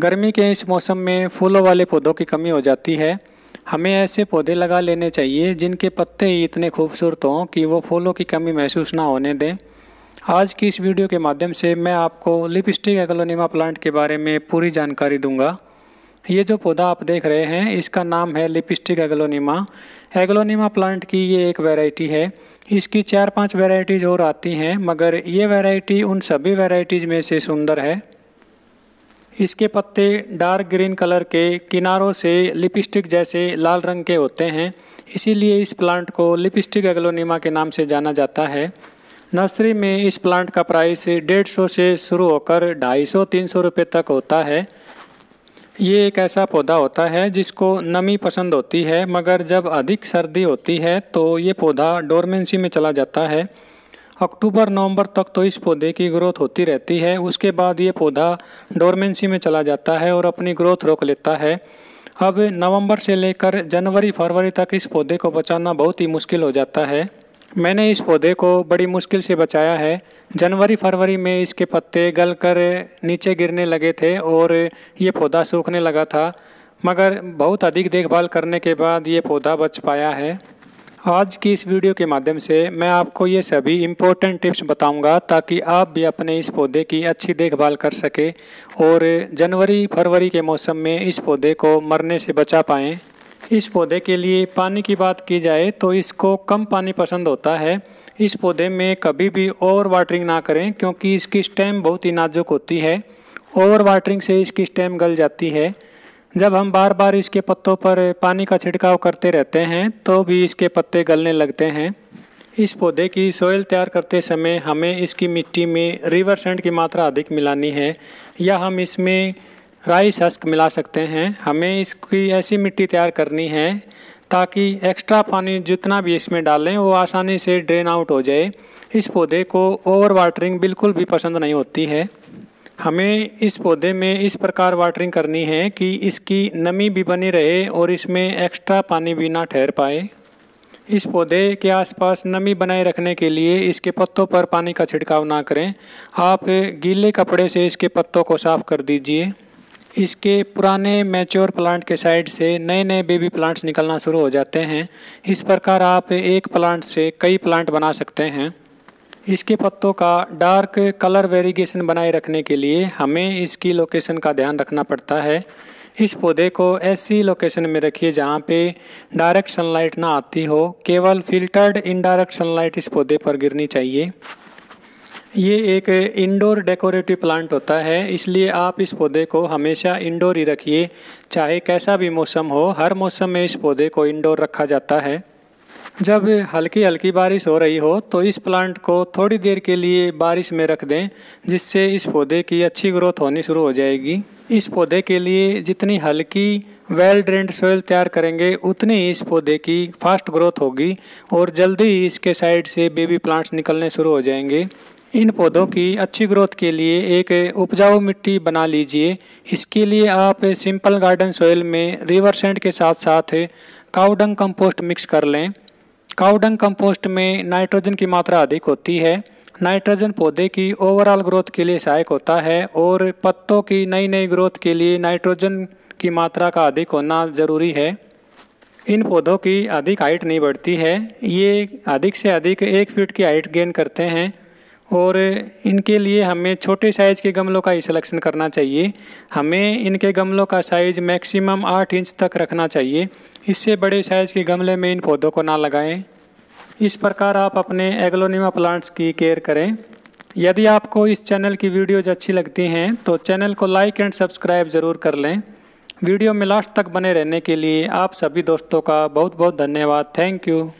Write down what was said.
गर्मी के इस मौसम में फूलों वाले पौधों की कमी हो जाती है हमें ऐसे पौधे लगा लेने चाहिए जिनके पत्ते ही इतने खूबसूरत हों कि वो फूलों की कमी महसूस ना होने दें आज की इस वीडियो के माध्यम से मैं आपको लिपस्टिक एगलोनिमा प्लांट के बारे में पूरी जानकारी दूंगा ये जो पौधा आप देख रहे हैं इसका नाम है लिपस्टिक एगलोनिमा एगलोनिमा प्लांट की ये एक वैरायटी है इसकी चार पांच वैरायटीज और आती हैं मगर ये वैरायटी उन सभी वैरायटीज में से सुंदर है इसके पत्ते डार्क ग्रीन कलर के किनारों से लिपस्टिक जैसे लाल रंग के होते हैं इसीलिए इस प्लांट को लिपस्टिक एग्लोनीमा के नाम से जाना जाता है नर्सरी में इस प्लांट का प्राइस डेढ़ सौ से शुरू होकर ढाई सौ तीन सौ रुपये तक होता है ये एक ऐसा पौधा होता है जिसको नमी पसंद होती है मगर जब अधिक सर्दी होती है तो ये पौधा डोरमेंसी में चला जाता है अक्टूबर नवंबर तक तो इस पौधे की ग्रोथ होती रहती है उसके बाद ये पौधा डोरमेंसी में चला जाता है और अपनी ग्रोथ रोक लेता है अब नवंबर से लेकर जनवरी फरवरी तक इस पौधे को बचाना बहुत ही मुश्किल हो जाता है मैंने इस पौधे को बड़ी मुश्किल से बचाया है जनवरी फरवरी में इसके पत्ते गल कर नीचे गिरने लगे थे और ये पौधा सूखने लगा था मगर बहुत अधिक देखभाल करने के बाद ये पौधा बच पाया है आज की इस वीडियो के माध्यम से मैं आपको ये सभी इम्पोर्टेंट टिप्स बताऊंगा ताकि आप भी अपने इस पौधे की अच्छी देखभाल कर सके और जनवरी फरवरी के मौसम में इस पौधे को मरने से बचा पाएँ इस पौधे के लिए पानी की बात की जाए तो इसको कम पानी पसंद होता है इस पौधे में कभी भी ओवर वाटरिंग ना करें क्योंकि इसकी स्टेम बहुत ही नाजुक होती है ओवर वाटरिंग से इसकी स्टेम गल जाती है जब हम बार बार इसके पत्तों पर पानी का छिड़काव करते रहते हैं तो भी इसके पत्ते गलने लगते हैं इस पौधे की सोयल तैयार करते समय हमें इसकी मिट्टी में रिवर रिवरसेंट की मात्रा अधिक मिलानी है या हम इसमें राइस हस्क मिला सकते हैं हमें इसकी ऐसी मिट्टी तैयार करनी है ताकि एक्स्ट्रा पानी जितना भी इसमें डालें वो आसानी से ड्रेन आउट हो जाए इस पौधे को ओवर वाटरिंग बिल्कुल भी पसंद नहीं होती है हमें इस पौधे में इस प्रकार वाटरिंग करनी है कि इसकी नमी भी बनी रहे और इसमें एक्स्ट्रा पानी भी ना ठहर पाए इस पौधे के आसपास नमी बनाए रखने के लिए इसके पत्तों पर पानी का छिड़काव ना करें आप गीले कपड़े से इसके पत्तों को साफ कर दीजिए इसके पुराने मैच्योर प्लांट के साइड से नए नए बेबी प्लांट्स निकलना शुरू हो जाते हैं इस प्रकार आप एक प्लांट से कई प्लांट बना सकते हैं इसके पत्तों का डार्क कलर वेरिएशन बनाए रखने के लिए हमें इसकी लोकेशन का ध्यान रखना पड़ता है इस पौधे को ऐसी लोकेशन में रखिए जहाँ पे डायरेक्ट सनलाइट ना आती हो केवल फिल्टर्ड इनडायरेक्ट सनलाइट इस पौधे पर गिरनी चाहिए ये एक इंडोर डेकोरेटिव प्लांट होता है इसलिए आप इस पौधे को हमेशा इंडोर ही रखिए चाहे कैसा भी मौसम हो हर मौसम में इस पौधे को इंडोर रखा जाता है जब हल्की हल्की बारिश हो रही हो तो इस प्लांट को थोड़ी देर के लिए बारिश में रख दें जिससे इस पौधे की अच्छी ग्रोथ होनी शुरू हो जाएगी इस पौधे के लिए जितनी हल्की वेल ड्रेंड सोयल तैयार करेंगे उतनी ही इस पौधे की फास्ट ग्रोथ होगी और जल्दी ही इसके साइड से बेबी प्लांट्स निकलने शुरू हो जाएंगे इन पौधों की अच्छी ग्रोथ के लिए एक उपजाऊ मिट्टी बना लीजिए इसके लिए आप सिंपल गार्डन सोयल में रिवर सेंड के साथ साथ काउडंग कंपोस्ट मिक्स कर लें काउडंग कंपोस्ट में नाइट्रोजन की मात्रा अधिक होती है नाइट्रोजन पौधे की ओवरऑल ग्रोथ के लिए सहायक होता है और पत्तों की नई नई ग्रोथ के लिए नाइट्रोजन की मात्रा का अधिक होना ज़रूरी है इन पौधों की अधिक हाइट नहीं बढ़ती है ये अधिक से अधिक एक फीट की हाइट गेन करते हैं और इनके लिए हमें छोटे साइज़ के गमलों का ही सिलेक्शन करना चाहिए हमें इनके गमलों का साइज़ मैक्सिमम आठ इंच तक रखना चाहिए इससे बड़े साइज़ के गमले में इन पौधों को ना लगाएं इस प्रकार आप अपने एग्लोनिमा प्लांट्स की केयर करें यदि आपको इस चैनल की वीडियोज अच्छी लगती हैं तो चैनल को लाइक एंड सब्सक्राइब ज़रूर कर लें वीडियो में लास्ट तक बने रहने के लिए आप सभी दोस्तों का बहुत बहुत धन्यवाद थैंक यू